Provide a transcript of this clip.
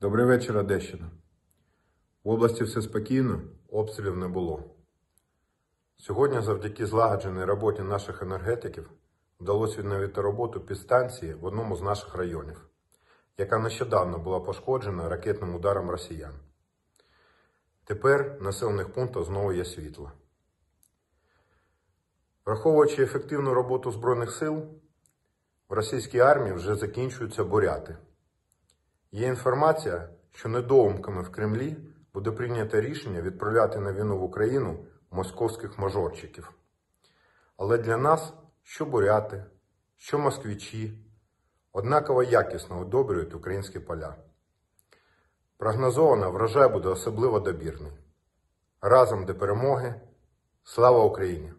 Добрий вечір, Одещина. В області все спокійно, обстрілів не було. Сьогодні, завдяки злагодженій роботі наших енергетиків, вдалося відновити роботу підстанції в одному з наших районів, яка нещодавно була пошкоджена ракетним ударом росіян. Тепер населених пунктах знову є світло. Враховуючи ефективну роботу Збройних сил, в російській армії вже закінчуються буряти. Є інформація, що недоумками в Кремлі буде прийнято рішення відправляти на війну в Україну московських мажорчиків. Але для нас що буряти, що москвічі однаково якісно одобрюють українські поля. Прогнозовано врожай буде особливо добірний. Разом до перемоги. Слава Україні!